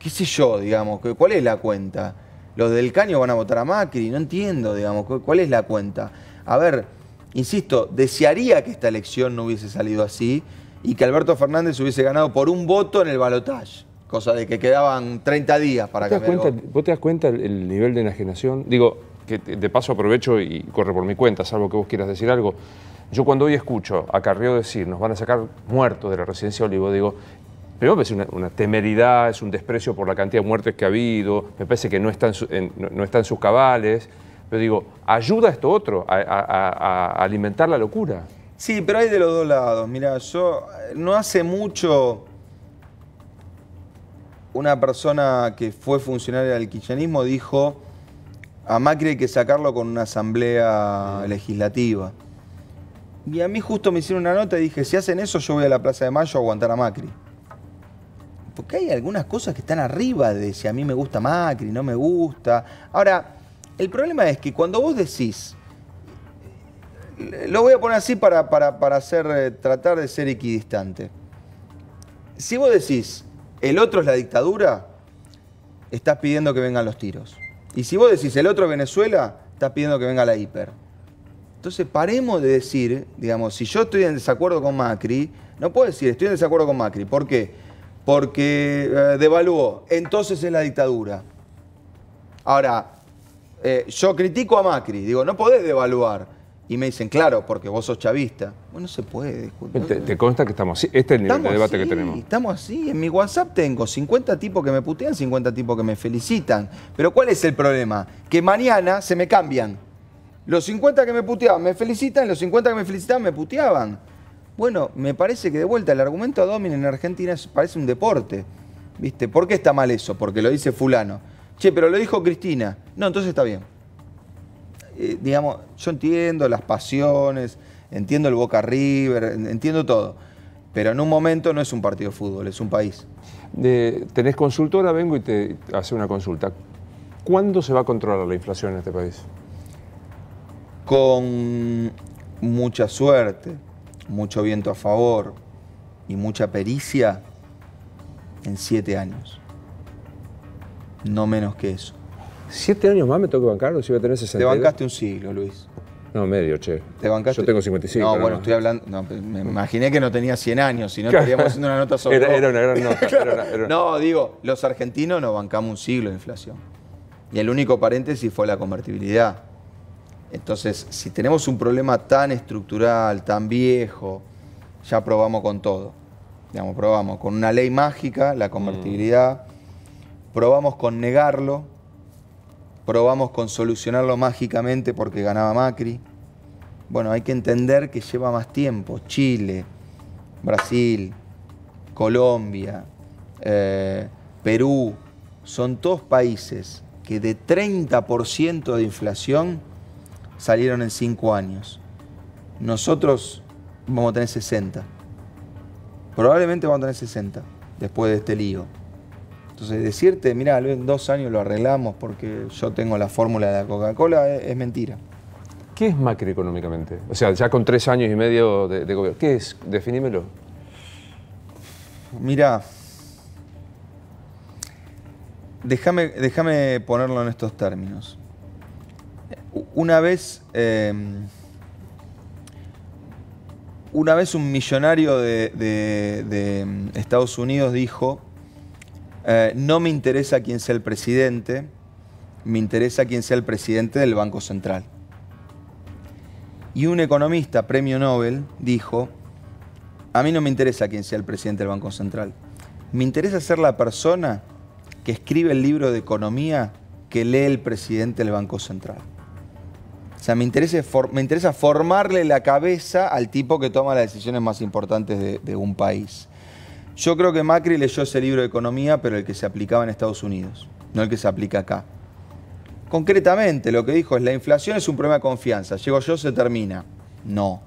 ¿Qué sé yo, digamos? ¿Cuál es la cuenta? Los del Caño van a votar a Macri, no entiendo, digamos, ¿cuál es la cuenta? A ver, insisto, desearía que esta elección no hubiese salido así y que Alberto Fernández hubiese ganado por un voto en el balotaje cosa de que quedaban 30 días para que... ¿Vos te das cuenta el, nivel de enajenación? Digo, que de paso aprovecho y corre por mi cuenta, salvo que vos quieras decir algo. Yo cuando hoy escucho a Carrió decir, nos van a sacar muertos de la residencia de Olivo, digo, primero me parece una, temeridad, es un desprecio por la cantidad de muertes que ha habido, me parece que no están no, sus cabales, pero digo, ayuda esto otro, a, a alimentar la locura. Sí, pero hay de los dos lados. Mira, yo no hace mucho una persona que fue funcionaria del kirchnerismo dijo, a Macri hay que sacarlo con una asamblea legislativa. Y a mí justo me hicieron una nota y dije, si hacen eso yo voy a la Plaza de Mayo a aguantar a Macri. Porque hay algunas cosas que están arriba de si a mí me gusta Macri, no me gusta. Ahora, el problema es que cuando vos decís, lo voy a poner así para, hacer, eh, tratar de ser equidistante. Si vos decís, el otro es la dictadura, estás pidiendo que vengan los tiros. Y si vos decís el otro es Venezuela, estás pidiendo que venga la hiper. Entonces paremos de decir, digamos, si yo estoy en desacuerdo con Macri, no puedo decir estoy en desacuerdo con Macri. ¿Por qué? Porque eh, devaluó. Entonces es la dictadura. Ahora, eh, yo critico a Macri, digo, no podés devaluar. Y me dicen, claro, porque vos sos chavista. Bueno, no se puede. ¿Te, consta que estamos así? Este es el nivel de debate que tenemos. Estamos así. En mi WhatsApp tengo 50 tipos que me putean, 50 tipos que me felicitan. Pero ¿cuál es el problema? Que mañana se me cambian. Los 50 que me puteaban me felicitan, los 50 que me felicitaban me puteaban. Bueno, me parece que de vuelta el argumento a Domin en Argentina parece un deporte. ¿Viste? ¿Por qué está mal eso? Porque lo dice fulano. Che, pero lo dijo Cristina. No, entonces está bien. Eh, digamos, yo entiendo las pasiones, entiendo el Boca River, entiendo todo. Pero en un momento no es un partido de fútbol, es un país. tenés consultora, vengo y te hace una consulta. ¿Cuándo se va a controlar la inflación en este país? Con mucha suerte, mucho viento a favor y mucha pericia en siete años. No menos que eso. ¿Siete años más me tengo que bancarlo si voy a tener 60? Te bancaste un siglo, Luis. No, medio, che. ¿Te bancaste? Yo tengo 55. No, bueno, estoy hablando. me imaginé que no tenía 100 años, si no estaríamos haciendo una nota sobre. Era, era una gran nota. No, digo, los argentinos nos bancamos un siglo de inflación. Y el único paréntesis fue la convertibilidad. Entonces, si tenemos un problema tan estructural, tan viejo, ya probamos con todo. Digamos, probamos con una ley mágica, la convertibilidad, mm. probamos con negarlo, probamos con solucionarlo mágicamente porque ganaba Macri. Bueno, hay que entender que lleva más tiempo. Chile, Brasil, Colombia, eh, Perú, son todos países que de 30% de inflación salieron en 5 años. Nosotros vamos a tener 60. Probablemente vamos a tener 60 después de este lío. Entonces decirte, mira, en dos años lo arreglamos porque yo tengo la fórmula de la Coca-Cola e-, es, mentira. ¿Qué es macroeconómicamente? O sea, ya con tres años y medio de, gobierno. ¿Qué es? Definímelo. Mira, déjame, ponerlo en estos términos. Una vez, em, una vez un millonario de em, Estados Unidos dijo eh, no me interesa quién sea el presidente, me interesa quién sea el presidente del Banco Central. Y un economista, premio Nobel, dijo, a mí no me interesa quién sea el presidente del Banco Central, me interesa ser la persona que escribe el libro de economía que lee el presidente del Banco Central. O sea, me interesa, formarle la cabeza al tipo que toma las decisiones más importantes de un país. Yo creo que Macri leyó ese libro de economía, pero el que se aplicaba en Estados Unidos, no el que se aplica acá. Concretamente, lo que dijo es, la inflación es un problema de confianza, llego yo, se termina. No.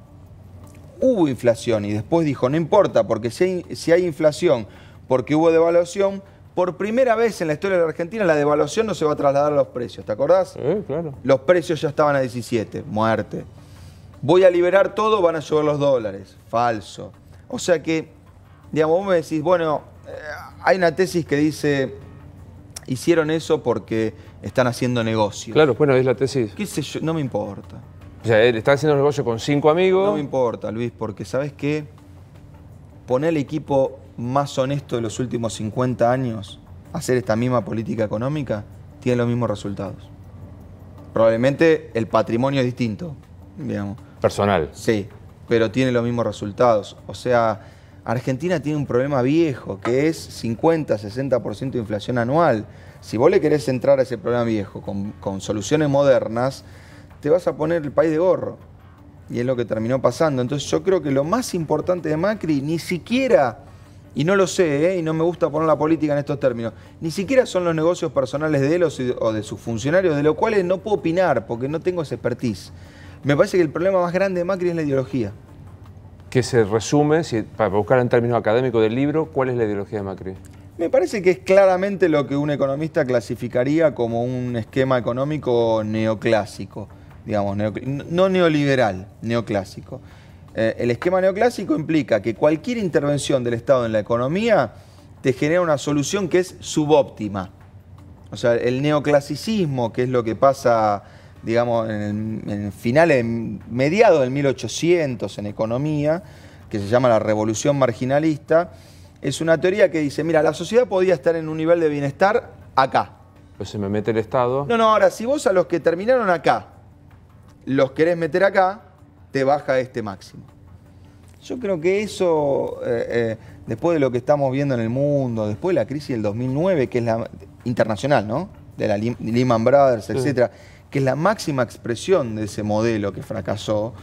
Hubo inflación y después dijo, no importa, porque si hay inflación, porque hubo devaluación, por primera vez en la historia de la Argentina la devaluación no se va a trasladar a los precios, ¿te acordás? claro. Los precios ya estaban a 17, muerte. Voy a liberar todo, van a llover los dólares. Falso. O sea que digamos, vos me decís, bueno, eh, hay una tesis que dice, hicieron eso porque están haciendo negocio. Claro, bueno, es la tesis. No me importa. O sea, él está haciendo negocio con cinco amigos. No me importa, Luis, porque ¿sabes qué? Poner el equipo más honesto de los últimos 50 años, hacer esta misma política económica, tiene los mismos resultados. Probablemente el patrimonio es distinto, digamos. Personal. Sí, pero tiene los mismos resultados. O sea, Argentina tiene un problema viejo, que es 50, 60% de inflación anual. Si vos le querés entrar a ese problema viejo con, soluciones modernas, te vas a poner el país de gorro. Y es lo que terminó pasando. Entonces yo creo que lo más importante de Macri, ni siquiera, y no lo sé, ¿eh? y no me gusta poner la política en estos términos, ni siquiera son los negocios personales de él o de sus funcionarios, de los cuales no puedo opinar porque no tengo esa expertise. Me parece que el problema más grande de Macri es la ideología que se resume, para buscar en términos académicos del libro, cuál es la ideología de Macri? Me parece que es claramente lo que un economista clasificaría como un esquema económico neoclásico, digamos, no neoliberal, neoclásico. Eh, el esquema neoclásico implica que cualquier intervención del Estado en la economía te genera una solución que es subóptima. O sea, el neoclasicismo, que es lo que pasa digamos, en, el, en finales, mediados del 1800 en economía, que se llama la revolución marginalista, es una teoría que dice, mira, la sociedad podía estar en un nivel de bienestar acá. Pues se me mete el Estado. No, no, ahora, si vos a los que terminaron acá los querés meter acá, te baja este máximo. Yo creo que eso, eh, eh, después de lo que estamos viendo en el mundo, después de la crisis del 2009, que es la internacional, ¿no? De la Lehman Brothers, etc., que es la máxima expresión de ese modelo que fracasó,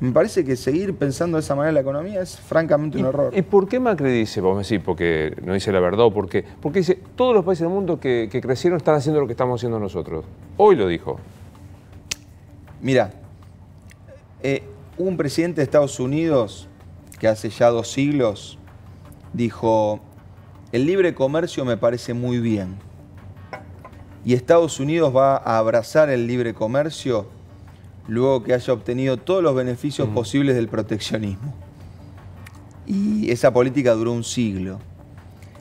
me parece que seguir pensando de esa manera la economía es francamente un error. ¿Y por qué Macri dice, vos me decís, porque no dice la verdad o por qué? Porque dice, todos los países del mundo que, crecieron están haciendo lo que estamos haciendo nosotros. Hoy lo dijo. Mira, eh, un presidente de Estados Unidos que hace ya dos siglos dijo, el libre comercio me parece muy bien y Estados Unidos va a abrazar el libre comercio luego que haya obtenido todos los beneficios mm. posibles del proteccionismo. Y esa política duró un siglo.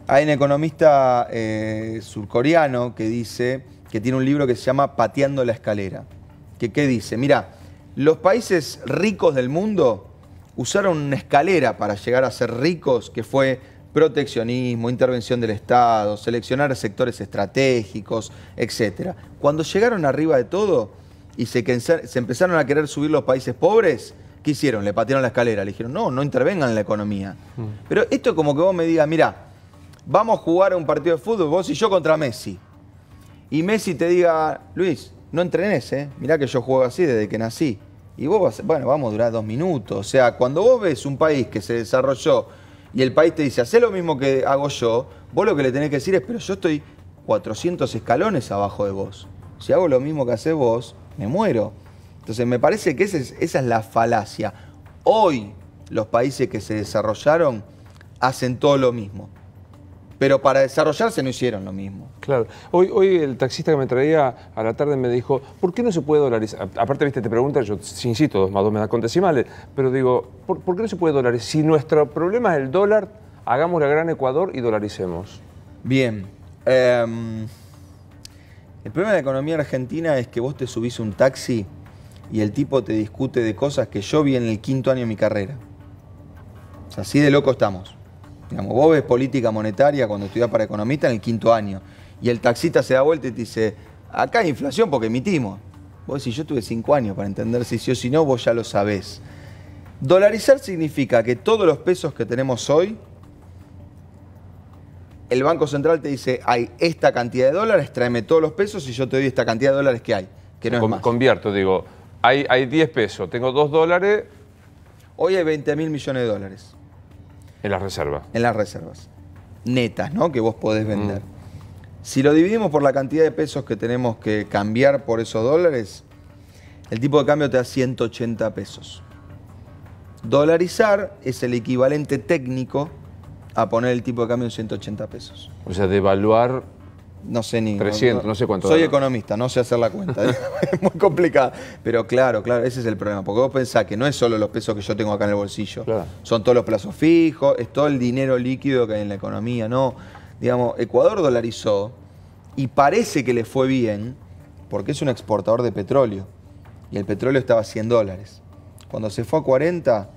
Hay un economista eh, surcoreano que dice, que tiene un libro que se llama Pateando la escalera. Que, ¿Qué dice? Mira, los países ricos del mundo usaron una escalera para llegar a ser ricos, que fue proteccionismo, intervención del Estado, seleccionar sectores estratégicos, etc. Cuando llegaron arriba de todo y se, se, empezaron a querer subir los países pobres, ¿qué hicieron? Le patearon la escalera, le dijeron, no, no intervengan en la economía. Mm. Pero esto es como que vos me digas, mira, vamos a jugar un partido de fútbol, vos y yo contra Messi. Y Messi te diga, Luis, no entrenes, ¿eh? mirá que yo juego así desde que nací. Y vos bueno, vamos a durar dos minutos. O sea, cuando vos ves un país que se desarrolló y el país te dice, haz lo mismo que hago yo, vos lo que le tenés que decir es, pero yo estoy 400 escalones abajo de vos. Si hago lo mismo que haces vos, me muero. Entonces me parece que esa es la falacia. Hoy los países que se desarrollaron hacen todo lo mismo pero para desarrollarse no hicieron lo mismo. Claro. Hoy, el taxista que me traía a la tarde me dijo, ¿por qué no se puede dolarizar? Aparte, viste, te preguntan, yo insisto, dos más dos me da con decimales, pero digo, ¿por, qué no se puede dolarizar? Si nuestro problema es el dólar, hagamos la gran Ecuador y dolaricemos. Bien. Em, el problema de la economía argentina es que vos te subís un taxi y el tipo te discute de cosas que yo vi en el quinto año de mi carrera. O sea, así de loco estamos. Digamos, vos ves política monetaria cuando estudiás para economista en el quinto año y el taxista se da vuelta y te dice, acá hay inflación porque emitimos. Vos decís, yo tuve cinco años para entender si sí o si no, vos ya lo sabés. Dolarizar significa que todos los pesos que tenemos hoy, el Banco Central te dice, hay esta cantidad de dólares, tráeme todos los pesos y yo te doy esta cantidad de dólares que hay, que no es Convierto, digo, hay, hay 10 pesos, tengo 2 dólares. Hoy hay 20 mil millones de dólares. En las reservas. En las reservas. Netas, ¿no? Que vos podés vender. Si lo dividimos por la cantidad de pesos que tenemos que cambiar por esos dólares, el tipo de cambio te da 180 pesos. Dolarizar es el equivalente técnico a poner el tipo de cambio en 180 pesos. O sea, devaluar no sé ni... 300, no, sé cuánto. Soy economista, no sé hacer la cuenta. es muy complicada. Pero claro, claro, ese es el problema. Porque vos pensás que no es solo los pesos que yo tengo acá en el bolsillo. Son todos los plazos fijos, es todo el dinero líquido que hay en la economía. No, digamos, Ecuador dolarizó y parece que le fue bien porque es un exportador de petróleo. Y el petróleo estaba a 100 dólares. Cuando se fue a 40,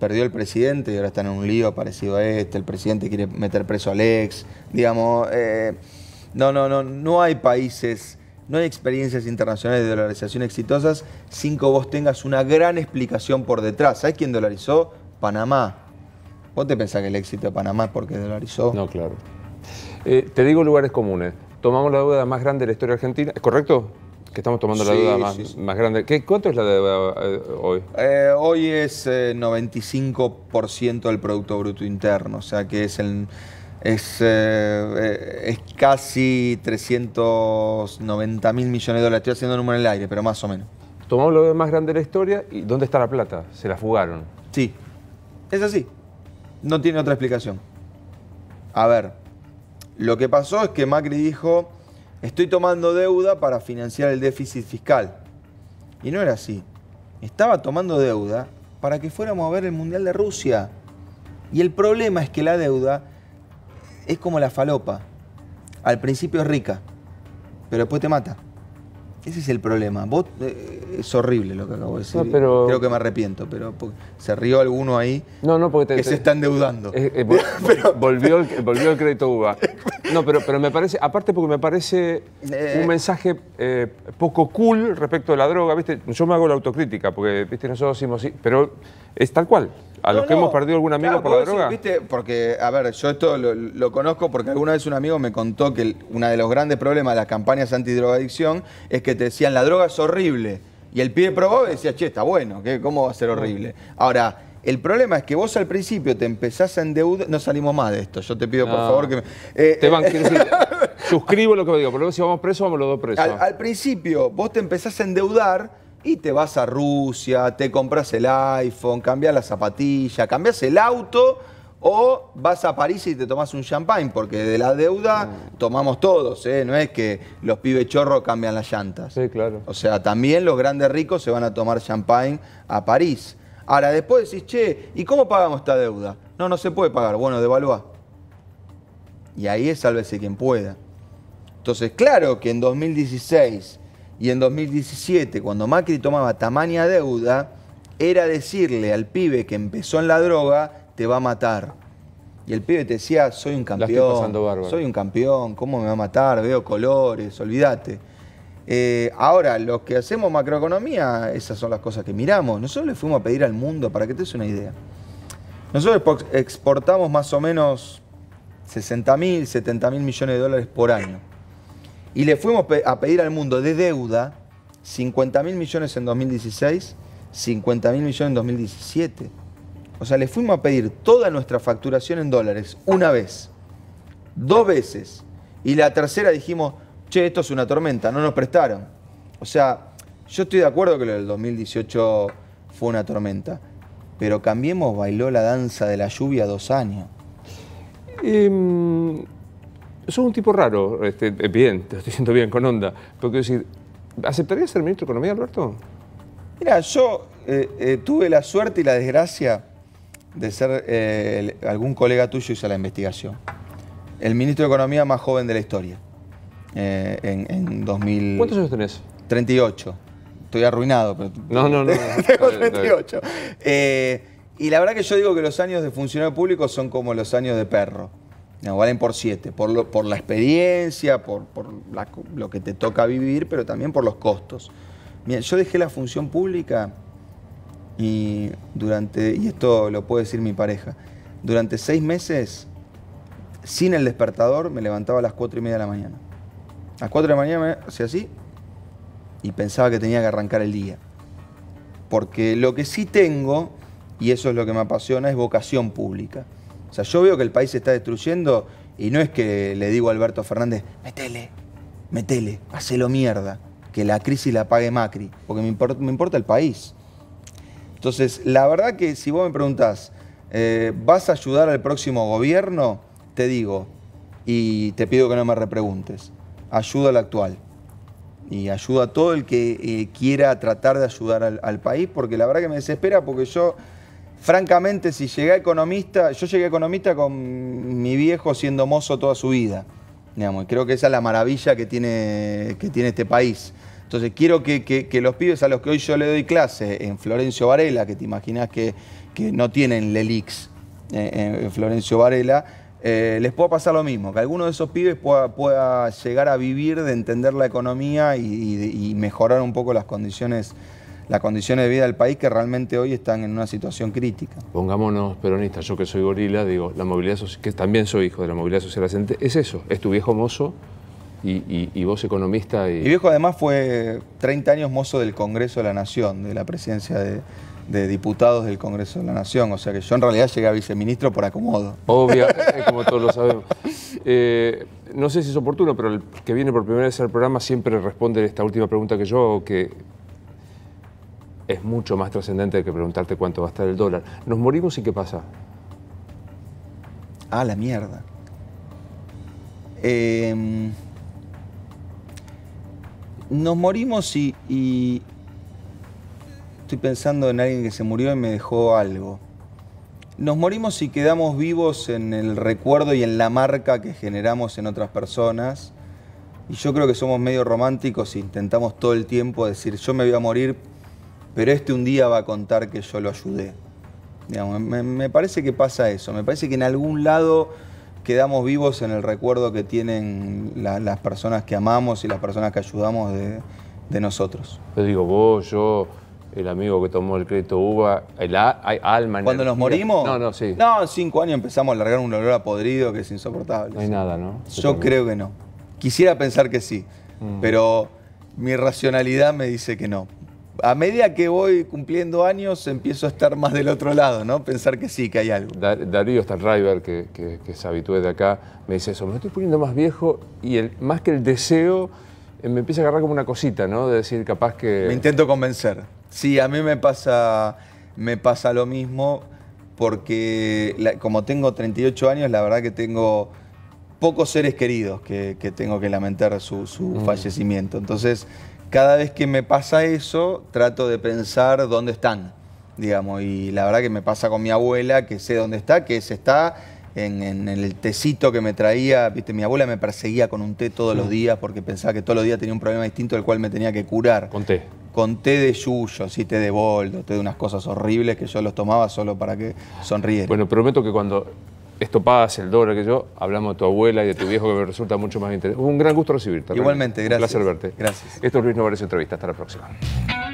perdió el presidente y ahora está en un lío parecido a este. El presidente quiere meter preso al ex. Digamos... Eh, no, no, no, no hay países, no hay experiencias internacionales de dolarización exitosas sin que vos tengas una gran explicación por detrás. ¿Sabes quién dolarizó? Panamá. ¿Vos te pensás que el éxito de Panamá es porque dolarizó? No, claro. Eh, te digo lugares comunes. Tomamos la deuda más grande de la historia argentina, ¿es correcto? Que estamos tomando la deuda más, grande. ¿Cuánto es la deuda eh, hoy? Eh, hoy es 95% del Producto Bruto Interno, o sea que es el es, eh, eh, es casi 390 mil millones de dólares. Estoy haciendo número en el aire, pero más o menos. Tomamos lo más grande de la historia y ¿dónde está la plata? Se la fugaron. Sí, es así. No tiene otra explicación. A ver, lo que pasó es que Macri dijo, estoy tomando deuda para financiar el déficit fiscal. Y no era así. Estaba tomando deuda para que fuéramos a mover el Mundial de Rusia. Y el problema es que la deuda es como la falopa. Al principio es rica, pero después te mata. Ese es el problema. Vos, eh, es horrible lo que acabo de decir. Creo que me arrepiento, pero se rió alguno ahí no, no, porque que se está endeudando. Eh, eh, volvió, el, volvió el crédito UBA. No, pero, pero me parece, aparte porque me parece un mensaje poco cool respecto a la droga, ¿viste? Yo me hago la autocrítica, porque ¿viste? nosotros decimos, sí, pero es tal cual. ¿A los que hemos perdido algún amigo por la droga? Porque, a ver, yo esto lo, conozco porque alguna vez un amigo me contó que uno de los grandes problemas de las campañas antidrogadicción es que te decían la droga es horrible. Y el pibe probó y decía, che, está bueno, ¿cómo va a ser horrible? Ahora, el problema es que vos al principio te empezás a endeudar. No salimos más de esto. Yo te pido, por ah. favor, que me. Eh, te van, decir, eh. suscribo lo que me digo. pero si vamos presos, vamos los dos presos. al, principio, vos te empezás a endeudar y te vas a Rusia, te compras el iPhone, cambias la zapatilla, cambias el auto o vas a París y te tomas un champagne, porque de la deuda mm. tomamos todos, ¿eh? no es que los pibes chorros cambian las llantas. Sí, claro. O sea, también los grandes ricos se van a tomar champagne a París. Ahora, después decís, che, ¿y cómo pagamos esta deuda? No, no se puede pagar. Bueno, devalúa. Y ahí es sálvese quien pueda. Entonces, claro que en 2016 y en 2017, cuando Macri tomaba tamaña deuda, era decirle al pibe que empezó en la droga, te va a matar. Y el pibe te decía, soy un campeón, soy un campeón, ¿cómo me va a matar? Veo colores, olvídate. Eh, ahora, los que hacemos macroeconomía, esas son las cosas que miramos. Nosotros le fuimos a pedir al mundo, para que te des una idea. Nosotros exportamos más o menos 60 mil, 70 mil millones de dólares por año. Y le fuimos a pedir al mundo de deuda 50 mil millones en 2016, 50 mil millones en 2017. O sea, le fuimos a pedir toda nuestra facturación en dólares una vez, dos veces. Y la tercera dijimos, che, esto es una tormenta, no nos prestaron. O sea, yo estoy de acuerdo que lo del 2018 fue una tormenta, pero Cambiemos bailó la danza de la lluvia dos años. Eh, sos un tipo raro, este, bien, te lo estoy diciendo bien, con onda, pero quiero decir, ¿aceptarías ser ministro de Economía, Alberto? Mira, yo eh, eh, tuve la suerte y la desgracia de ser eh, algún colega tuyo hizo la investigación. El ministro de Economía más joven de la historia. en, en 2000... ¿Cuántos años tenés? 38. Estoy arruinado, pero... No, no, no. Tengo 38. y la verdad que yo digo que los años de funcionario público son como los años de perro valen por siete, por, la experiencia, por, lo que te toca vivir, pero también por los costos. yo dejé la función pública y durante, y esto lo puede decir mi pareja, durante seis meses, sin el despertador, me levantaba a las cuatro y media de la mañana. A las cuatro de la mañana me hacía así y pensaba que tenía que arrancar el día. Porque lo que sí tengo, y eso es lo que me apasiona, es vocación pública. O sea, yo veo que el país se está destruyendo y no es que le digo a Alberto Fernández, metele, metele, hacelo mierda, que la crisis la pague Macri, porque me, importa el país. Entonces, la verdad que si vos me preguntás, eh, ¿vas a ayudar al próximo gobierno? Te digo, y te pido que no me repreguntes, ayuda al actual. Y ayuda a todo el que eh, quiera tratar de ayudar al, al país, porque la verdad que me desespera, porque yo francamente, si llegué a economista, yo llegué a economista con mi viejo siendo mozo toda su vida. Digamos, y creo que esa es la maravilla que tiene, que tiene este país. Entonces quiero que, los pibes a los que hoy yo le doy clase en Florencio Varela, que te imaginas que, no tienen Lelix eh, en Florencio Varela, eh, les pueda pasar lo mismo, que alguno de esos pibes pueda, llegar a vivir de entender la economía y, y mejorar un poco las condiciones las condiciones de vida del país que realmente hoy están en una situación crítica. Pongámonos peronistas, yo que soy gorila, digo, la movilidad social, que también soy hijo de la movilidad social ascendente, es eso, es tu viejo mozo y, vos economista. Y... Mi viejo además fue 30 años mozo del Congreso de la Nación, de la presidencia de, diputados del Congreso de la Nación, o sea que yo en realidad llegué a viceministro por acomodo. Obvio, como todos lo sabemos. Eh, no sé si es oportuno, pero el que viene por primera vez al programa siempre responde esta última pregunta que yo, que es mucho más trascendente que preguntarte cuánto va a estar el dólar. Nos morimos y qué pasa. Ah, la mierda. Em, nos morimos y, y, estoy pensando en alguien que se murió y me dejó algo. Nos morimos y quedamos vivos en el recuerdo y en la marca que generamos en otras personas. Y yo creo que somos medio románticos e intentamos todo el tiempo decir, yo me voy a morir pero este un día va a contar que yo lo ayudé. me, parece que pasa eso, me parece que en algún lado quedamos vivos en el recuerdo que tienen las personas que amamos y las personas que ayudamos de, nosotros. Yo digo, vos, yo, el amigo que tomó el crédito UVA, el hay alma. ¿Cuando nos morimos? No, no, sí. No, en cinco años empezamos a largar un olor a podrido que es insoportable. No hay nada, ¿no? yo creo que no. Quisiera pensar que sí, mm. pero mi racionalidad me dice que no a medida que voy cumpliendo años, empiezo a estar más del otro lado, ¿no? Pensar que sí, que hay algo. Darío Stanriver, que, que, que se habitué de acá, me dice eso, me estoy poniendo más viejo y más que el deseo, eh, me empieza a agarrar como una cosita, ¿no? De decir, capaz que... Me intento convencer. Sí, a mí me pasa, me pasa lo mismo porque como tengo 38 años, la verdad que tengo pocos seres queridos que, tengo que lamentar su, mm. fallecimiento. Entonces cada vez que me pasa eso, trato de pensar dónde están, digamos. Y la verdad que me pasa con mi abuela, que sé dónde está, que se está en, el tecito que me traía, viste, mi abuela me perseguía con un té todos los mm. días porque pensaba que todos los días tenía un problema distinto del cual me tenía que curar. Con té. Con té de yuyo, así, té de boldo, té de unas cosas horribles que yo los tomaba solo para que sonriera. Bueno, prometo que cuando estopadas, el dólar, que yo, hablamos de tu abuela y de tu viejo que me resulta mucho más interesante. Un gran gusto recibirte. Igualmente, gracias. Un placer verte. Gracias. Esto es Luis Novares Entrevista. Hasta la próxima.